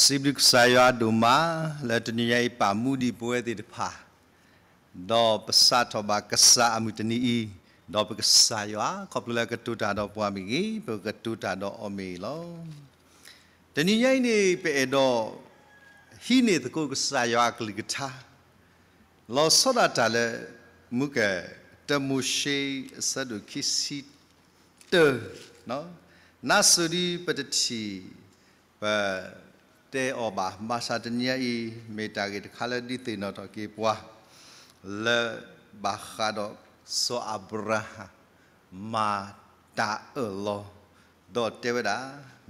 စိဘိကဆာယာဒူမာလက်တနီယိပါမူဒီပွဲတိတဖာဒေါ်ပစတ်တော်ဘာကဆာအမှုတနီဤဒေါ်ပကဆာယာကပလလကတူတာတော့ပွားမိကြီးပကတူတာတော့အမေလောတနီယိနေပေတော့ဟိနေတကုကဆာယာကလိကထာလောဆဒတာလေမုကတမုရှိဆဒုခိစီတနော်နာဆူဒီပတတိပါတဲအော်ပါမာစာတနီယာဤမေတာကေခါလဒီတေနော်တော့ကေပွားလဘခါဒဆိုအဘရာမာတာအလောဒေါ်တေဝဒာ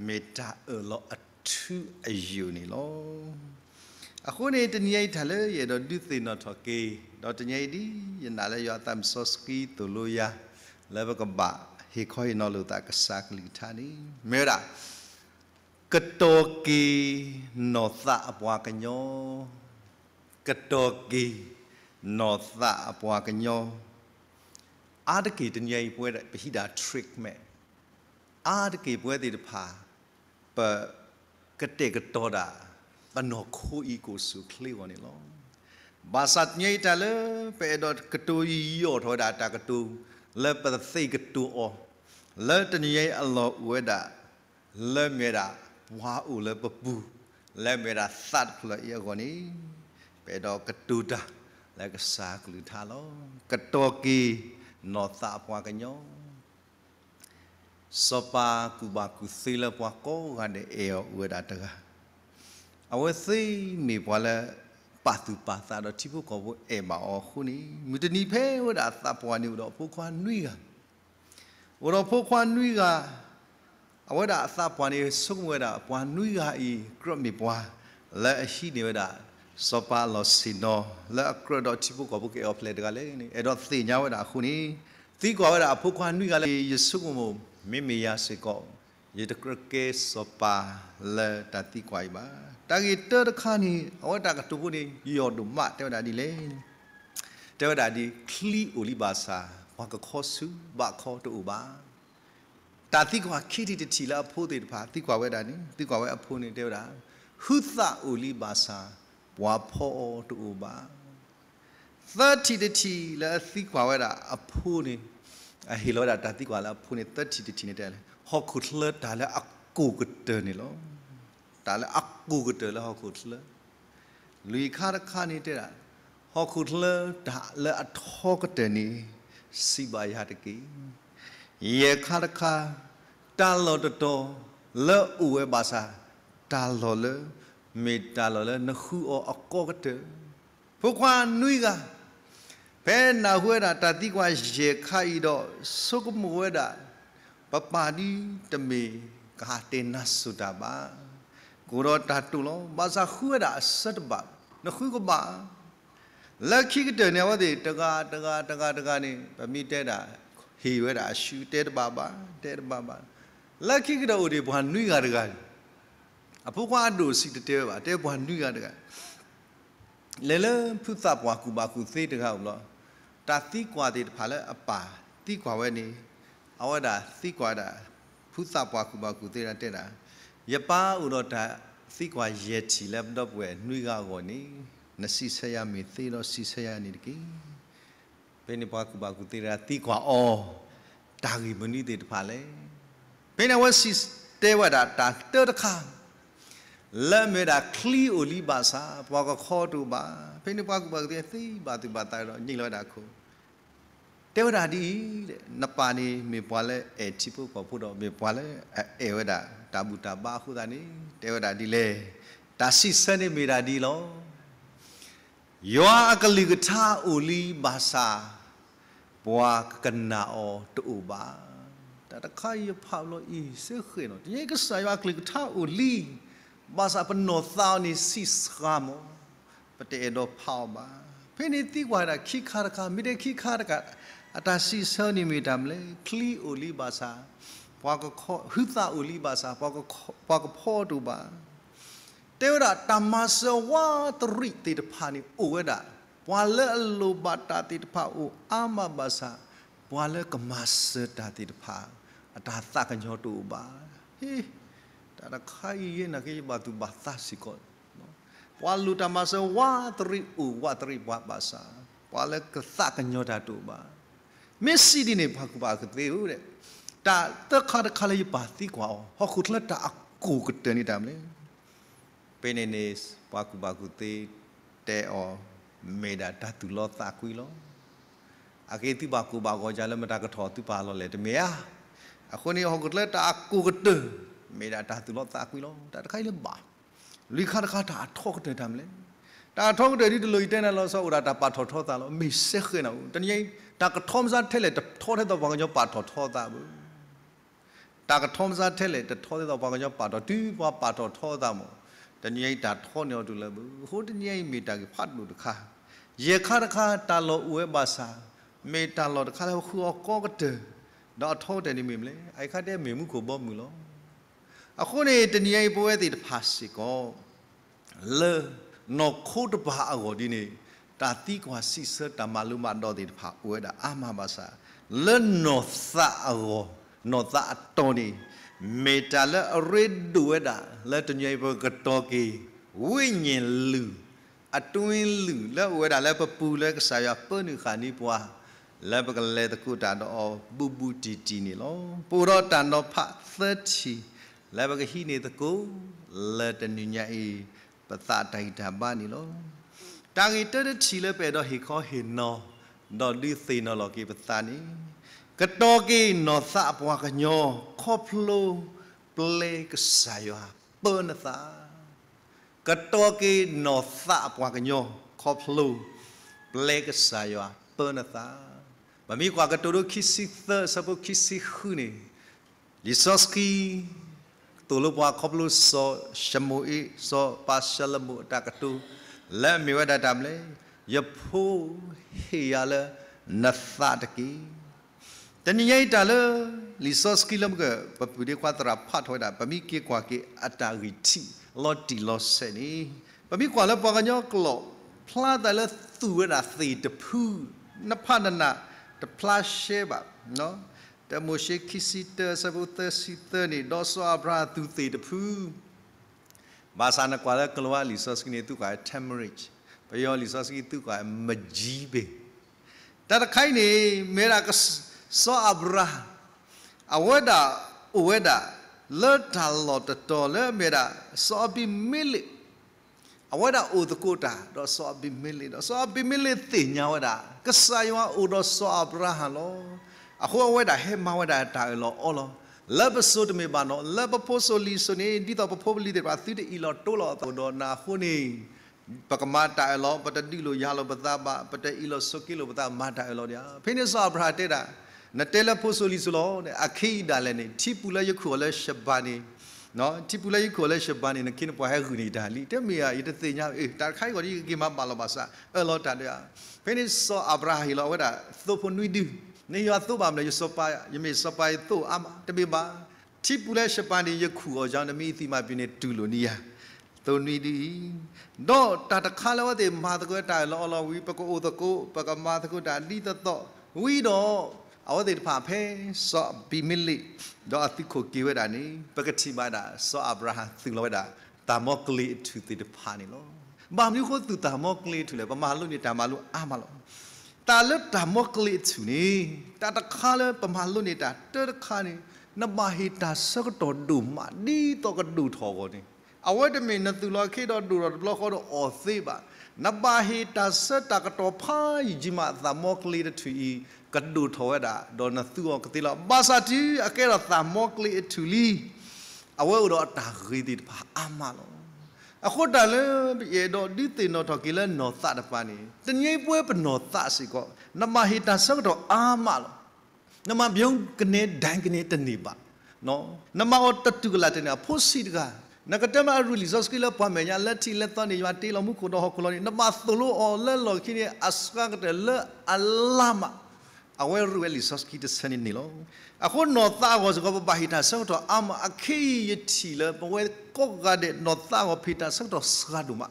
မေတာအလောအထူးအယူနေလောအခုနေတနီယာထလဲရတော့ဒီတေနော်တော့ကေတော့တနီယာဒီယနာလဲယောတမ်ဆော့စကီတူလိုယာလဘကဘာဟေခွိနော်လူတာကစားကလီထာနီမေရာကတောကီနောသအပွားကညောကတောကီနောသအပွားကညောအာတကေတညိုင်ပွဲတဲ့ပဟိတာ trick မဲ့အာတကေပွဲတဲ့တဖာပကတေကတောတာပနောခိုဤကိုစုခလေဝနေလောဘာသတ်ညိတလေပေဒတ်ကတူယောထောဒတာကတူလေပသိကတူအောလေတညိုင်အလောဝေဒလေမြေတာမွာဥလပပူလဲမေရာသတ်ဖလရကောနီပေတော့ကတူတာလဲကစားကလူထာလောကတော်ကီနော်သာပွားကညောစပါကူဘကူသီလပွားကောကတဲ့အေဝဒတကအဝသိနေပွားလဲပါသူပါသာတော့တိဖို့ကောဘအေမအောခုနီမြတနီဖဲဝဒသပွားနေတော့ဖိုးခွာနှွိကဝတော့ဖိုးခွာနှွိကအဝဲတာအသပွားနေဆုကဝဲတာပွားနွိဟာဤကရမီပွားလက်အရှိနေဝဲတာစောပါလောစီနော လက်အကရတော့ချိဖို့ကဘုကေအော်ဖလက်တကလည်းနေအဲ့တော့သိညာဝဲတာခုနီသီကွာဝဲတာအဖုခွာနွိကလည်းယဆုကမမေမေယာစေကောယေတကရကေစောပါလက်တတိကွာိပါတာဂီတတခါနီအဝဲတာကတူဖို့နေယောဒုမတဲဝတာဒီလေတဲဝတာဒီခလီအိုလီဘာစာဝါကခောဆူဘာခောတူဘာတာတိကွာခိတိတတိလာအဖိုးတေတဖာတိကွာဝဲတာနိတိကွာဝဲအဖိုးနေတဲတာဟုသအိုလီပါစာဘွာဖောတူပါ30တတိလာတိကွာဝဲတာအဖိုးနေအဟီလောတာတာတိကွာလာဖိုးနေ30တတိနေတဲလေဟောခုထလတာလာအကူကတနေလောတာလာအကူကတလာဟောခုထလလူခါရခါနေတဲတာဟောခုထလတာလာအထောကတနေစီပါရတကီ ye kharkha ta lo to to le uwe basa ta lo le me ta lo le na khu o akokate phu kwa nui ga phe na hwe da ta ti kwa ye khai do su ko mu hwe da pa pa di te me ka te na su da ba ko ro ta tu lo ba sa khu da sat ba na khu ko ba လက်ခိကတဲ့နေဝတိတကတကတကတကနေပမိတဲ့တာဟေဝဲတာရှူတဲတပါပါတဲတပါပါလက်ခိကတော်ဒီဘွာနွိကတကအဖိုးကွာတို့စီတဲပါတဲဘွာနွိကတကလဲလဲဖုသဘွာကူပါကူသေးတကောက်လော တာတိကွာတဲ့တဖာလဲအပါတိကွာဝဲနေအဝဒတိကွာတာ ဖုသဘွာကူပါကူသေးတာတဲ့တာယပါဥတော်တာသိကွာရဲ့ချီလက်တော့ပွဲနှွေးကောနေနစီဆရာမေသေတော့စီဆရာနေတကိပေနိပွားကုပါကုတေရာတိကွာအောဒါဂီမနိတေတဖာလေပေနဝစီတေဝဒတာတေတခါလဲမေတာကလီအိုလီဘာစာပွားကခေါ်တူပါပေနိပွားကုပါကုတေသိဘာတူပါတိုင်တော့ညိလောတာခုတေဝဒာဒီတဲ့နပါနေမေပွားလဲအေချိပုပေါ်ဖို့တော့မေပွားလဲအေဝဒတာဘူတာဘာခုတာနေတေဝဒာဒီလဲတာစီစနေမေတာဒီလောယောအကလိကထာအိုလီဘာသာဘွာကနာအောတူပါတတခိုင်ဖောက်လို့ဤစေခေနော်ဒီကဆာယောအကလိကထာအိုလီဘာသာပနောသာနီစစ်ရမပတေဒောဖောက်ပါဖိနေတိကွာတာခိခါရကမိတဲ့ခိခါရကအတာစီဆောနီမီတမ်လေခလီအိုလီဘာသာဘွာကခောဟူတာအိုလီဘာသာဘွာကဘွာကဖောတူပါ Tahu tak, tamasa wa terik di depan ni, uwe oh, weda, Wala lu bata di depan u, oh, ama basa, wala kemasa dah di depan. Ada tak kan jauh tu uba. Hih, tak ada kaya nak kaya batu batas si kot. Walu tamasa wa teri u, oh, wa teri buat basa. Wala ketak kan jauh dah tu uba. Mesti di ni, aku bawa ke tu. Tak, tak ada kalah yang batik wa. Hukutlah tak aku ketani dalam ni. penenes paku bakute te o meda tatu lo takuilo aketi baku bako jale meda ketho tu palo le me ya aku ni ho gutle ta aku gutu meda tatu lo takuilo ta kai le ba li khar kha ta thok te tamle ta thok te ri lo itena lo so ura ta patho tho ta lo mi se khe na ta ni ta ka thom sa thele ta tho the do bang jo patho tho ta bu ta ka thom sa thele ta tho the do bang jo patho tu wa patho tho ta mo တညိတ်တာထောနေတူလဘဟိုတညိတ်မီတာကဖတ်လို့တခါရေခါတခါတာလောဝဲဘာသာမေတာလောတခါလောခူအကောကတတော့ထောတယ်နေမိမလဲအိုက်ခတ်တဲ့မေမှုကိုဘောမှုလောအခုနေတညိတ်ပွဲတည်တဖာစီကောလေနော်ခုတ်ဘာအောဒီနေတာတိကွာစီစတမလူမတော့တည်တဖာဝဲတာအာမဘာသာလေနော်သအောနော်သတော်နေမေတ္တာလည်းရိဒုဝဒလည်းတညေဘကတော်ကီဝိညာဉ်လူအတွင်းလူလည်းဝဒလည်းပပူလည်းဆာရပနိခာနိပွားလည်းပကလည်းတကုတာတော့ဘူဘူတီတီနေလောပူတော့တန်တော့ဖ30လည်းပကဟိနေတကုလည်းတညညေပသတိုင်တာပါနေလောတာဂီတတချီလည်းပဲတော့ဟေခောဟေနောတော့ဒီစေနော်လောကီပသနီကတောကေနောသပွားကညောခေါဖလိုပလေကဆာယောပနသာကတောကေနောသပွားကညောခေါဖလိုပလေကဆာယောပနသာ မမီကွာကတောတို့ခိစီသစပုခိစီခုနေလီဆော့စကီတူလပွားခေါဖလိုဆောရှမူအီဆောပါရှလမူတကတူလက်မီဝဒတမလေယဖိုဟေယလနသတကီแต่นี่ยัยตาเลยลิซอสกิลมก็ปฏุเดียกว่าตราพัดหัวดาปมีเกี่ยกวกัเกอัตาริตีลอดีลอเซนีปมีกว่าแล้วปองกันย่อกลอพลาดแต่ละตัวนะสีตะพูนับพันนาแะต่พลาเชแบบเนาะแต่โมเชคิสิเตอร์สบุเตอร์สิเตอร์นี่ดอสอาบราตุตีตะพูภาษานักว่าแล้วกลัวลิซอสกินตุกายเทมเริจไปย้อลิซอสกินตุกายมจีเบแต่ถ้าใครนี่เมื่อไรก็စောအဘရာအဝဒအဝဒလတ်တလော်တတော်လဲမေရာစောဘီမီလီအဝဒအိုတကိုတာတော့စောဘီမီလီတော့စောဘီမီလီတင်ညာဝဒကဆာယောအိုတော့စောအဘရာဟလောအခုအဝဒဟဲမဝဒတာ လော အောလောလဘဆုဒမေဘာနောလဘပိုဆိုလီဆိုနေဒီတော့ပဖိုပလီတဲ့ပါသီတီလောတိုလောတော့နာခုနေပကမတိုင်လောပတတိလိုရလောပသပပတအီလောစကိလိုပသမတိုင်လောဗျာဖိနိဆောပရာတေတာနတဲလဖို့ဆိုလီဆိုလောတဲ့အခိဒါလည်းနေတိပူလည်းယခုလည်းရှဘာနေနော်တိပူလည်းယခုလည်းရှဘာနေနကိနပွားဟဲခုနေတာလီတက်မီယာဤတသိညာအေးတာခိုင်ကိုဒီကိမပါလောပါစအလောတာတဲ့ဖိနိဆောအဗရာဟီလောဝဒသုဖနွီဒီနေရသုပါမလဲယစပါယမေစပါသုအမတမေပါတိပူလည်းရှဘာနေယခုရောကြောင့်နမီသီမပြင်းနေတူလိုနီယာตุนีดีโนตาตะคาแล้วว่าเดมาตะกวตายลอลอวีปะโกโอตะโกปะกมาตะกวตาลีตะตอวีดอเอาเดผ่าเพสอบิมิลิดออติโคกีเวดานีปกติมาดาสออับราฮัมถึงเราเวดาตามอกลีทุติดพานิโลบามยุโคตุตามอกลีทุเลยประมาณลุนี่ตามาลุอามาลุตาลุตามอกลีทุนี่ตาตะคาเลยประมาณลุนี่ตาเตตะคานี่นบาฮิตาสกตอดูมาดีตอกดูทอกนี่အဝတ်တမင်နသူလောခေတော့တူတော့ဘလော့ခေါ်တော့အော်သေးပါနဘာဟီတာဆတ်တာကတော့ဖာဂျီမာသမောကလီတူဤကဒူထောဝဒါဒေါ်နသူောကတိလာဘာစာတီအကဲတော့သမောကလီတူလီအဝဲတော့တာရီဒီပါအမလောအခုတလည်းပြေတော့ဒီတင်တော့ထကီလဲနော်သတပန်နေတငိမ့်ပွဲပနော်သစီကောနမဟီတာဆတ်တော့အာမလောနမပြုံးကနေဒိုင်းကနေတနေပါနော်နမောတတုကလာတဲ့နဖို့စီတကားနကတမရူလီဇော့စကီလာပွားမယ်ညာလက်တီလက်သားနေရတေးလောမှုကိုတော့ဟောကလောနေနမသလိုအော်လက်လောခိနေအစကကတလအလာမအဝဲရူလီဇော့စကီတဆနေနေလောအခုနော်သားကိုစကဘာဟိတာဆောက်တော့အမအခေယတီလပဝဲကော့ကတဲ့နော်သားကိုဖိတာဆောက်တော့စကဒုမ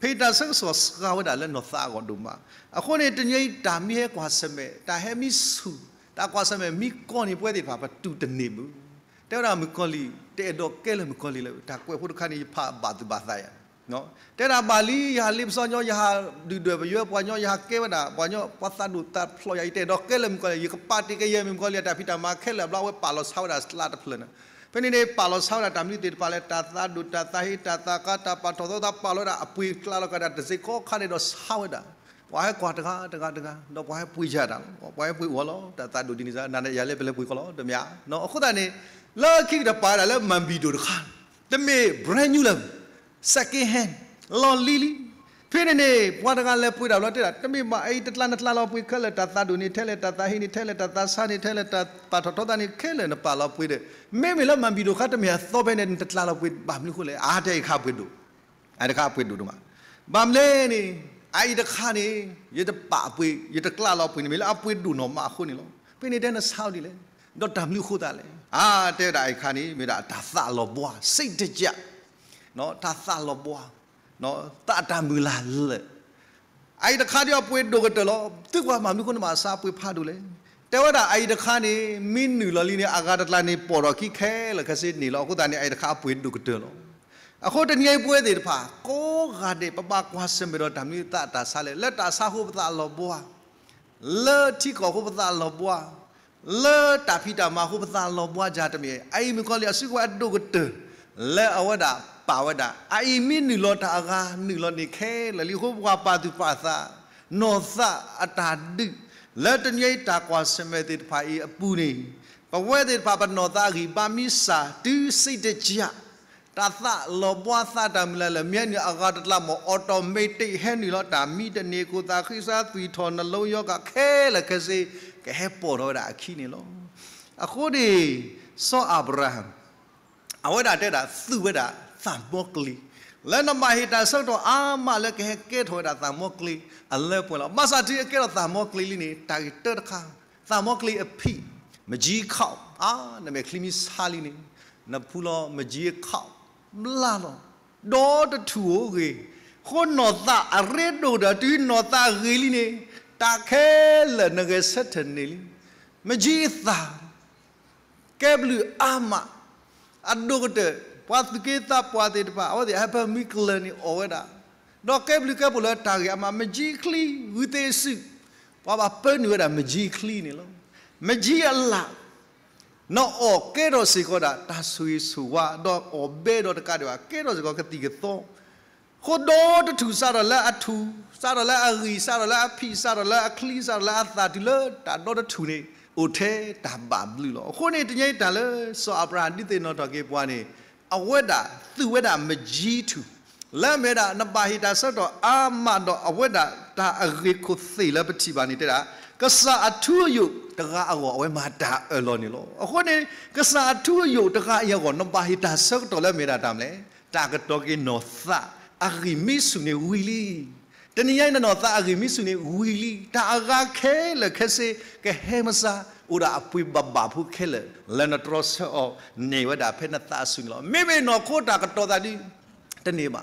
ဖိတာဆောက်ဆောစကဝဒါလက်နော်သားကိုဒုမအခုနေတညိတာမီဟဲကွာဆမဲတာဟဲမီဆူတာကွာဆမဲမီကောနေပွဲတွေပါပတူတနေဘူးတဲရာမကောလီတဲတော့ကဲလမကောလီလေဒါကွယ်ဖို့တခါနေဖာဘာသူဘာသာရနော်တဲရာပါလီယာလစ်စောညောယာဒီတွေဘရွယ်ပွာညောယာကဲဝနာပွာညောပတ်သဒုတတ်ဖလော်ရိုက်တဲတော့ကဲလမကောလီယကပါတီကယမကောလီတာဖီတာမာခဲလဘလဝဲပါလောဆောက်တာစလာတဖလနာဖနေနေပါလောဆောက်တာတမီတေပါလဲတာတာဒုတာတာဟိတာတာကတာပါတော်တော်တာပါလောတာအပွေကလာလောကတာတစိခောခါနေတော့ဆောက်တာွားကွာတကားတကားတကားတော့ပွားပွေးကြတာပွားပွေးဝလောတတဒူဒီနီစာနာနဲ့ရလဲပဲပွေးကလောတမနော်အခုတည်းလာခိကပါလာလမန်ဘီဒိုခါတမေ brand new လာ second hand လော်လီလီဖိနေနေပွားတကလည်းပွေးတာလောတဲ့တာတမေမအဲ့တလန်တလလောပွေးခက်လက်တာတာဒူနေထဲလက်တာတာဟိနေထဲလက်တာတာဆာနေထဲလက်တာပါထထောတာနေခဲလက်နပါလောပွေးတဲ့မေမေလမန်ဘီဒိုခါတမေသောဘဲနေတလလောပွေးဘာမလို့ခုလေအားတဲ့ခါပွေးတို့အဲ့ဒါခါပွေးတို့တို့မှာဘာမလဲနေအဲ့ဒါခါနေရတပါပွေးရတကလာလောပွေးနေမေလအပွေးတို့နော်မအခုနေလောဖိနေတဲ့နဆောက်ဒီလေတော့တမ်လူခုတာလေอาเจได้คานนี้มีดาทัศลบัวสิ่งที่เจ้าเนาะทัศลบัวเนาะตาดำมือลาเลยไอ้เด็กขาเดียวป่วยดูกันตลอดทุกว่ามามีคนมาสาป่วยพาดูเลยแต่ว่าไอ้เด็กขานี้มีหนึ่งลีเนี่อาการตลาดนี่ปวดขี้แค่แล้วก็สิ่งนี้เราคุณตอนนี้ไอ้เด็กขาป่วยดูกันตลอดอ่โคนี้ยังป่วยเดี๋ยวพะก็ก็เด็กปะบากว่าเสมอเราทำนี่ตัดตาสาเลยเล้วตาสาหุบตาลบัวเลิศที่ก่อหัวตาลบัวလေတာဖီတာမဟုပသာလောဘွားကြတမြေအိမကောလျာစုကဝတ်ဒုကတလေအဝဒပါဝဒအိမီနီလောတာကနီလောနေခဲလလီဟုဘွားပါသူပါသာနောသအတာဒိလေတညိတာကွာစမေတိဖိုင်အပူနေပဝဲတိဖာပနောတာဂီပါမီစာတူစိတ်တကြတာသလောပွားသတာမလလမြက်ညအကားတလမအော်တိုမေတစ်ဟဲနီလောတာမိတနေကိုတာခိစားသီထော်နှလုံးယောကခဲလကစေကဲပေါ်တော့တာခိနေလောအခုဒီဆောအာဗရာဟမ်အဝဒတဲ့တာသူဝဒသံမောကလီလနမဟိတာဆောက်တော့အာမလည်းကဲကဲထော်တာသံမောကလီအလဲပေါ်လာမဆာတီကဲတော့သံမောကလီလီနေတာတက်ခါသံမောကလီအဖိမကြီးခောက်အာနမေကလီမီဆာလီနေနဖူလောမကြီးခောက်လာတော့ဒေါ်တထူကိုခွန်နော်တာအရေဒိုဒတူနော်တာဂီလီနေတာခဲလနငယ်ဆက်ထနေလီမကြီးသာကဲဘလူအာမအဒိုကတဲ့ပတ်ကေတာပတ်တဲ့ပါအော်ဒီအဖမီကလနီအော်ဝဒါတော့ကဲဘလူကဘလတာရမမကြီးခလီဝီတေစုဘာဘာပန်ဝဒါမကြီးခလီနေလို့မကြီးအလား no o kero si ko da ta sui su wa do o be do ka de wa kero si ko ka ti ke to ko do to tu sa da la athu sa da la ri sa da la phi sa da la kli sa da la ta di le ta do to tu ne o the ta ba blu lo ko ne ti nyai ta le so abra ni te no to ke bwa ne a we da tu we da ma ji tu la me da na ba hi ta sa do a ma do a we da ta a ri ko si la pa ti ba ni te da ကဆာအထူးယုတကားအောအဝဲမာတာအလောနေလို့အခုနေကဆာအထူးယုတကားအယောကနပါဟိတာဆောက်တော်လဲမေတာတမ်းလေတာကတော့ကိနောသအဂီမီဆုနေဝီလီတနည်းရိုင်းနော်သာအဂီမီဆုနေဝီလီတာအဂါခဲလခစေကဟဲမစာဥရာအပွေဘဘာဖုခဲလလနထရဆောနေဝဒါဖေနတာဆုနေလောမေမေနော်ခိုတာကတော်တာဒီတနေ့မှာ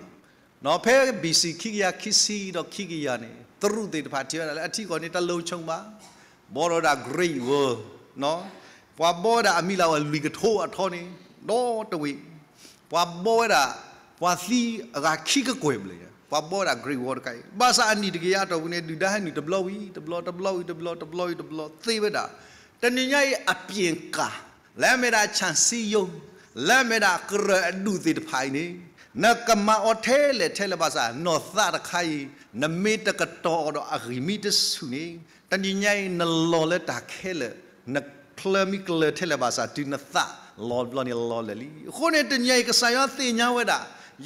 နော်ဖဲ BC ခိကရခိစီတော့ခိကရနေသရုတေတဖာတိရလာအထီကောနေတလုံးချုံပါဘောရတာ great world နော်ဘွာဘောတာအမိလာဝလူကထိုးအထောနေတော့တဝိဘွာဘောတာဘွာစီရာခိကကွယ်ဘလေဘွာဘောတာ great world ကိုင်ဘာသာအနိတကရတော့ဘူးနေဒူဒါဟန်နီတဘလောဝီတဘလောတဘလောတဘလောတဘလောတဘလောသေဝတာတနင်္ဂနွေအပြင်ကာလဲမေတာချန်စီယုံလဲမေတာကရအဒူသေးတဖိုင်နေနကမအထဲလေထဲလပါစာနောသရခိုင်နမေတကတော်တော့အဂီမီတဆုနေတန်ညိုင်နလောလေတာခဲလေနကလမီကလေထဲလပါစာဒီနသလောဘလနီလောလေလီခုန်တညိုင်ကဆာယသေညာဝဒ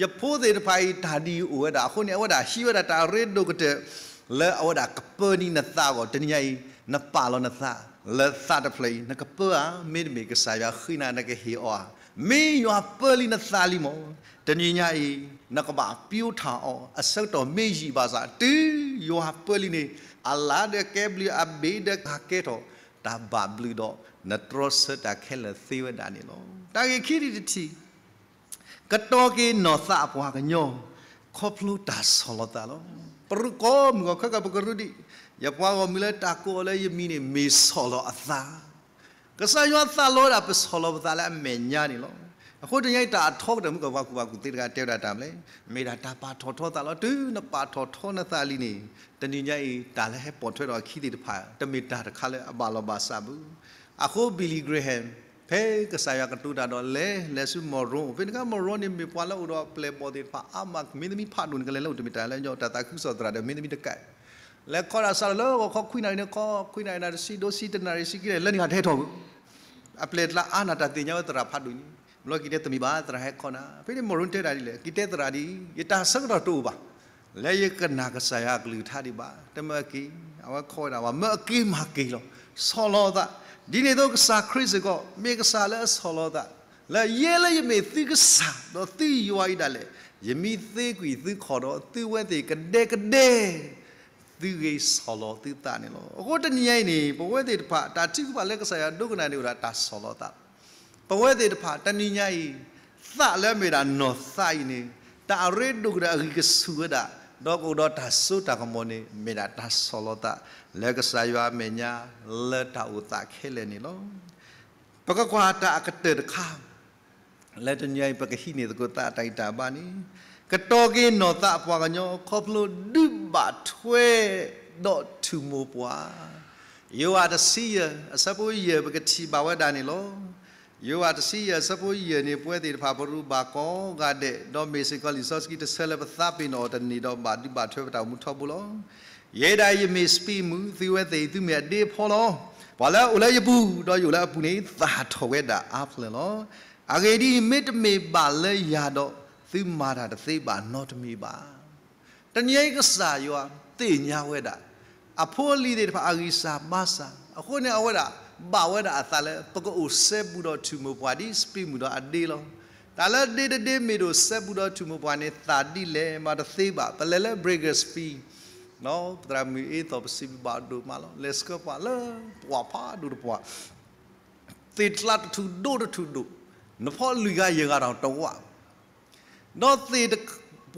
ယဖိုးသေးတဖိုင်ဒါဒီဝဒခုန်ဝဒရှိဝဒတာရေဒုကတဲ့လဲဝဒကပနီနသကိုတညိုင်နပါလောနသလဲသတဖလေနကပာမေမေကဆာယခိနာနကဟီအောမင်းရွာပလီနသာလီမောတညညာဤနကဘာပြူထာအောအစတ်တော်မေရှိပါစာတီရွာပလီနေအလာဒကေဘလီအဘေဒခကေတော့တဘဘလူတော့နထရစတခဲလသေဝဒနေလောတာကေခိရီတီကတော်ကေနော်သအပွားကညောခေါပလူတာဆောလတာလောပရကောမကခကပကရူဒီယပွားကမီလတာကိုလေယမီနေမေဆောလအသာကဆာယောသလောတာပစလောဘတာလဲအမေညာနေလို့အခုတရိုက်တာထောတယ်မှုကဘာကူဘာကူတေတကတဲတာတာမလဲမေတာတာပါထောထောတာလို့တူးနပါထောထောနသလီနေတဏိညာဤတာလဲပေါ်ထွက်တော့ခီးတိတဖာတမေတာတခါလဲအပါလောပါစဘူးအခုဘီလီဂရဟမ်ဖဲကဆာယကတူတာတော့လဲလက်စုမော်ရုံဖင်ကမော်ရုံနေမပွာလောက်တော့ပလေပေါ်တဲ့ဖာအမကမင်းသမီးဖာဒုန်ကလေးလောက်တမီတာလဲညောတာတာခုစောတရာတဲ့မင်းသမီးတကတ်လဲခေါ်တာဆာလောကိုခေါ်ခွိနိုင်နေခေါ်ခွိနိုင်နာစီဒိုစီတနာရီစီကိလဲနေဟာထဲထောက်အပလက်လာအာနာတတင်ညောတရာဖတ်ဒူနီမလောကိတဲ့တမီပါတရာဟဲခေါ်နာဖိနေမရွန်တဲတာဒီလေကိတဲ့တရာဒီယတာဆကတော့တူပါလဲယကနာကဆာယကလူထာဒီပါတမကီအဝခေါ်တာဝမကီမကီလောဆောလောတာဒီနေတော့ကဆာခရစ်ကောမေကဆာလဲဆောလောတာလဲရဲလဲယမေသီကဆာတော့သီယွိုင်းတာလေယမီသေးကွီသီခေါ်တော့သီဝဲသေးကဒဲကဒဲသူကေဆောလောတိတနေလောအခုတနည်းနေပဝဲတိတဖတာတိကုပါလက်ကဆရာဒုက္ခနာနေလာတာဆောလောတာပဝဲတိတဖတနည်းညိုင်သလဲမေတာနောဆိုင်နေတာရေဒုက္ခရာဂိကဆူဒါတော့ကိုတော့တဆုတကမောနေမေတာတဆောလောတာလက်ကဆရာမေညာလက်တာဥတာခဲလဲနေလောပကကွာတာကတေတခါလက်တညိုင်ပကဟိနေတကိုတာတိုက်တာပါနေကတော်ကေနောတာပွားကညောခေါပလိုဒု ba thwe do thu mo bwa you are the seer asapo ye ba ti ba wa da ni lo you are the seer asapo ye ni pwe ti pha boru ba ko ga de do me se ko li so ski to sele ba tha pin no da ni do ba ti ba thwe ba ta mu tho bu lo ye da ye me spi mu ti we ti tu me de pho lo ba la u la ye bu do yu la bu ni ta tho we da a phle lo အဂေဒီမစ်မေပါလေရတော့သီမာတာတသိပါ not me ပါတညိကစားယောတေညာဝဲတာအဖိုးလီတဲ့ဖာအဂီစာမဆာအခုနေအဝဲတာဘာဝဲတာအသလဲပကုတ်ဆဲဘူးတော့သူမပွားဒီစပီမူတော့အဒေးလောတာလာဒေးဒေးမီတို့ဆဲဘူးတော့သူမပွားနေတာတိလဲမတသေးပါပလဲလဲ breakers fee နော်ပဒရာမီအေတော့စီဘာဒူမလော let's go ပါလဲပွားဖာဒူပွားတေတလတ်ထူဒို့ထူဒို့နဖောလူကရေကတော့တဝနော်သေး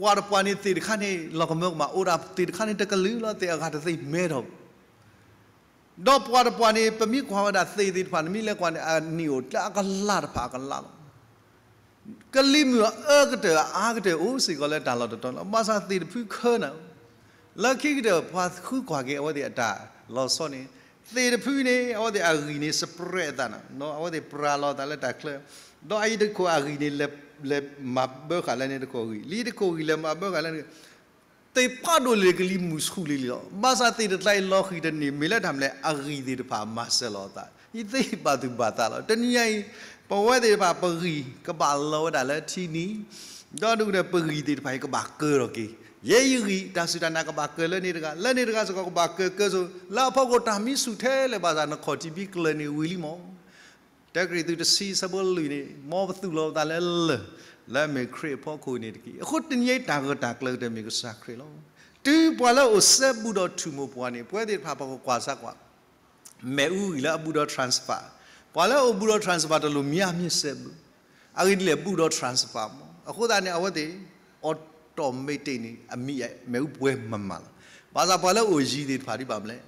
ပွားပွားနေတိခါနေလောက်မောက်မှာအိုရာတိခါနေတကလူလာတဲ့အခါတသိမဲတော့တော့ပွားပွားနေပမိခွာဝဒသေသေးဖာမိလက်ကွာနေအနီကိုတာကလာတဖာကလာတော့ကလိမအကတအာကတအိုးစီကလည်းတာလောက်တော့မဆာတိဖူခနာလက်ခိကတဖာခုခွာကေအဝဒီအတာလောစောနေသေတဖူနေအဝဒီအဂီနေစပရက်တာနော်အဝဒီပရာလောတာလက်တာကလဲတော့အဲ့ဒီကိုအရီနေလက်လက်မဘခလာနေတကိုရီလီတကိုရီလက်မဘခလာနေတေပါဒိုလေကလီမူစခုလီလောဘာသာတေတိုင်လောခီတနေမေလက်ထမ်လဲအရီဒီတဖာမဆလောတာဤသိပါသူပါတာလောတနည်းအိပဝဲတေပါပရီကပါလောတာလဲထီနီတော့ဒုရပရီတေတဖိုင်ကပါကေရောကေယေရီတာစူတနာကဘာကလနီတကလနီတကစကဘာကကဆိုလာဖောက်ကိုတာမီစုထဲလေဘာသာနခေါ်တီဘီကလနီဝီလီမောတက်ဂရီသူတစီစဘောလူနေမောဘသူလောတာလဲလဲမေခရဖို့ကိုနေတကီအခုတညိတာကတာကလတဲ့မေကစာခရလောတူပွာလောဆက်ဘူးတော့ထူမပွာနေပွဲတဲ့ဖာပေါကွာဆက်ကွာမဲဦးလာဘူးတော့ transfer ပွာလောဘူးတော့ transfer တလို့မြမြဆက်ဘူးအရင်လေဘူးတော့ transfer မအခုသားနေအဝတ်တေ automatic နေအမိမဲဦးပွဲမမလားဘာသာပွာလောကိုရည်တွေဖာဒီပါမလဲ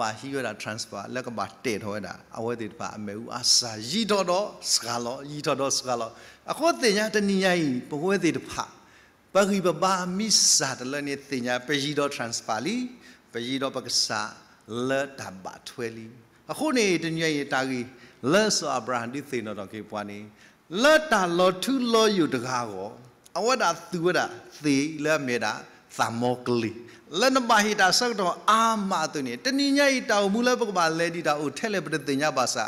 ဘာဟီရတာ transfer လက်ကဘာတေထောတာအဝဲတေတပါအမေဦးအစာရီတော်တော်စကားလောရီတော်တော်စကားလောအခေါ်တင်ညာတနိညာဤပဝဲတေတပါပဂိပပါမိစာတလနေတင်ညာပရီတော် transfer လီပရီတော်ပက္ကစာလက်တဘာထွဲလီအခုနေတညာရတာကြီးလက်ဆိုအဗရာဟန်ဒီသေနော်တော်ကေပွားနေလက်တာလောထုလောယူတကားကိုအဝဒသူဝဒသေလက်မေတာသမောကလီလနမဟိတာဆောက်တော်အာမသူနေတဏိညိတောင်မူလပကပါလဲဒီတာအိုထဲလေပတိညာပါစာ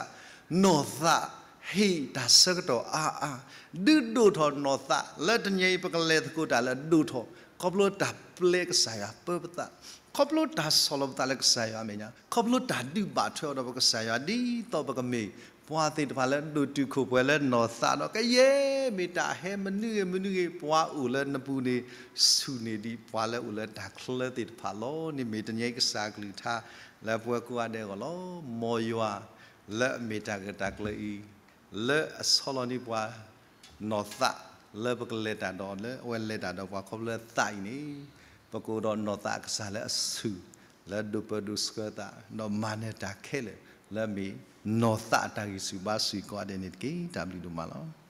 နောသဟိတာဆောက်တော်အာအာဒုဒုထောနောသလတညိပကလေသကုတာလဒုထောကဘလတာပလက်ဆာယပပတာကဘလတာဆောလပတာလက်ဆာယအမေညာကဘလတာဒီဘာထောတော်ပကဆာယဒီတော်ပကမေพวาติดพาแล้วดูดูขบวนแล้วนอสานก็เย่มีตาเฮมันเนื่มันเนื่พวาอุเลนปูนีสุนีดีพวาแล้วอุเลดักเลติดพาโลนี่มีตันยัยกษากลืท่าแล้วพวกกูอันเดียวกลมอยว่าและมีตากระดักเลยและสโลนี่พวานอสะและปกเลตาดอนและเวลเลตาดอนพวาเขาเลตายนี่ปกูดอนนอตากษาและสูและดูปดูสกตานอมานะดักเคเลและมี notak dari ada koordinat tak? beli dulu malam.